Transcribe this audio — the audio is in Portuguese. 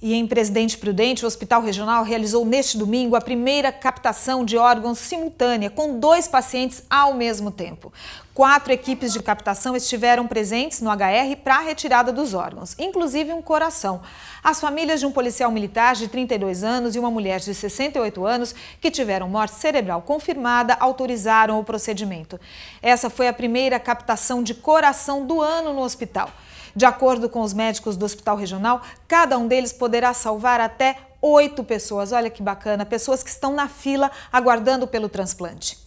E em Presidente Prudente, o Hospital Regional realizou neste domingo a primeira captação de órgãos simultânea, com dois pacientes ao mesmo tempo. Quatro equipes de captação estiveram presentes no HR para a retirada dos órgãos, inclusive um coração. As famílias de um policial militar de 32 anos e uma mulher de 68 anos, que tiveram morte cerebral confirmada, autorizaram o procedimento. Essa foi a primeira captação de coração do ano no hospital. De acordo com os médicos do Hospital Regional, cada um deles poderá salvar até oito pessoas. Olha que bacana, pessoas que estão na fila aguardando pelo transplante.